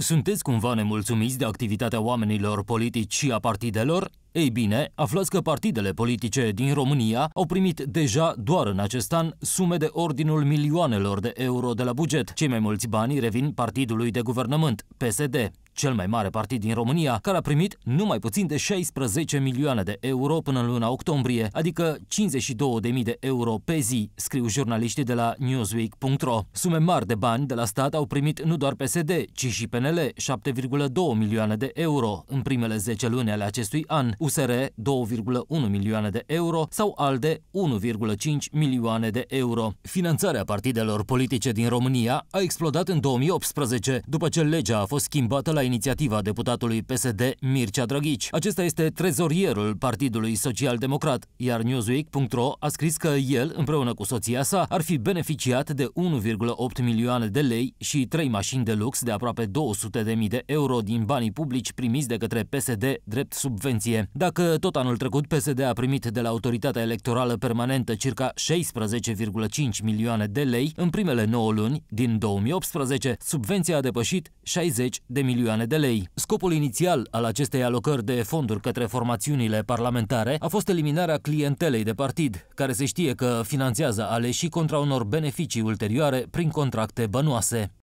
Sunteți cumva nemulțumiți de activitatea oamenilor politici și a partidelor? Ei bine, aflați că partidele politice din România au primit deja doar în acest an sume de ordinul milioanelor de euro de la buget. Cei mai mulți bani revin partidului de guvernământ, PSD, cel mai mare partid din România, care a primit numai puțin de 16 milioane de euro până în luna octombrie, adică 52.000 de euro pe zi, scriu jurnaliștii de la Newsweek.ro. Sume mari de bani de la stat au primit nu doar PSD, ci și PNL, 7,2 milioane de euro în primele 10 luni ale acestui an. USR 2,1 milioane de euro sau ALDE 1,5 milioane de euro. Finanțarea partidelor politice din România a explodat în 2018, după ce legea a fost schimbată la inițiativa deputatului PSD Mircea Drăghici. Acesta este trezorierul Partidului Social Democrat, iar Newsweek.ro a scris că el, împreună cu soția sa, ar fi beneficiat de 1,8 milioane de lei și trei mașini de lux de aproape 200.000 de euro din banii publici primiți de către PSD drept subvenție. Dacă tot anul trecut PSD a primit de la Autoritatea Electorală Permanentă circa 16,5 milioane de lei, în primele 9 luni din 2018, subvenția a depășit 60 de milioane de lei. Scopul inițial al acestei alocări de fonduri către formațiunile parlamentare a fost eliminarea clientelei de partid, care se știe că finanțează aleșii contra unor beneficii ulterioare prin contracte bănoase.